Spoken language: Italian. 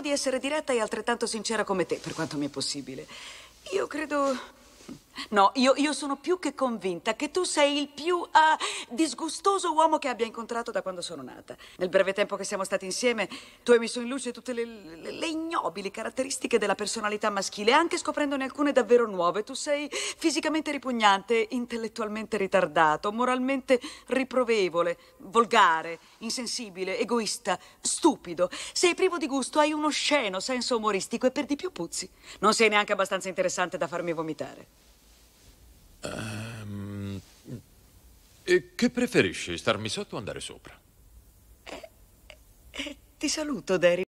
di essere diretta e altrettanto sincera come te, per quanto mi è possibile. Io credo No, io, io, sono più che convinta che tu sei il più uh, disgustoso uomo che abbia incontrato da quando sono nata. Nel breve tempo che siamo stati insieme, tu hai messo in luce tutte le, le, le ignobili caratteristiche della personalità maschile, anche scoprendone alcune davvero nuove. Tu sei fisicamente ripugnante, intellettualmente ritardato, moralmente riprovevole, volgare, insensibile, egoista, stupido. Sei privo di gusto, hai uno sceno senso umoristico e per di più puzzi. Non sei neanche abbastanza interessante da farmi vomitare. Um, che preferisci, starmi sotto o andare sopra? Eh, eh, ti saluto, Derry.